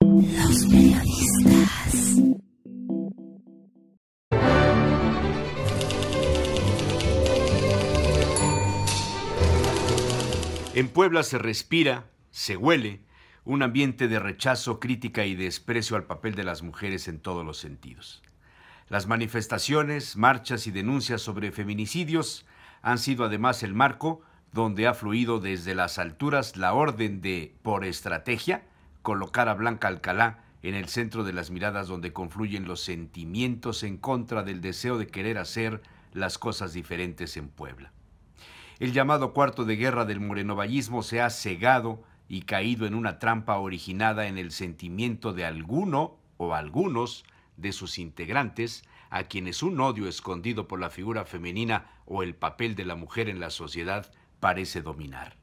Los En Puebla se respira, se huele, un ambiente de rechazo, crítica y desprecio al papel de las mujeres en todos los sentidos. Las manifestaciones, marchas y denuncias sobre feminicidios han sido además el marco donde ha fluido desde las alturas la orden de, por estrategia, colocar a Blanca Alcalá en el centro de las miradas donde confluyen los sentimientos en contra del deseo de querer hacer las cosas diferentes en Puebla. El llamado cuarto de guerra del morenovallismo se ha cegado y caído en una trampa originada en el sentimiento de alguno o algunos de sus integrantes, a quienes un odio escondido por la figura femenina o el papel de la mujer en la sociedad parece dominar.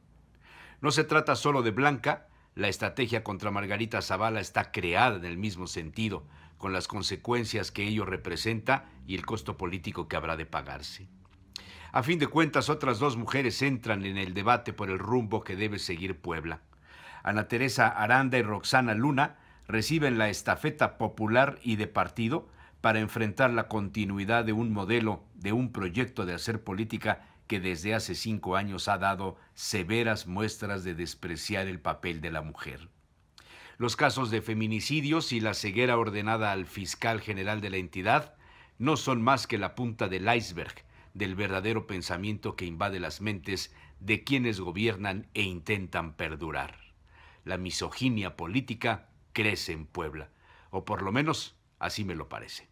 No se trata solo de Blanca, la estrategia contra Margarita Zavala está creada en el mismo sentido, con las consecuencias que ello representa y el costo político que habrá de pagarse. A fin de cuentas, otras dos mujeres entran en el debate por el rumbo que debe seguir Puebla. Ana Teresa Aranda y Roxana Luna reciben la estafeta popular y de partido para enfrentar la continuidad de un modelo, de un proyecto de hacer política que desde hace cinco años ha dado severas muestras de despreciar el papel de la mujer. Los casos de feminicidios y la ceguera ordenada al fiscal general de la entidad no son más que la punta del iceberg del verdadero pensamiento que invade las mentes de quienes gobiernan e intentan perdurar. La misoginia política crece en Puebla, o por lo menos así me lo parece.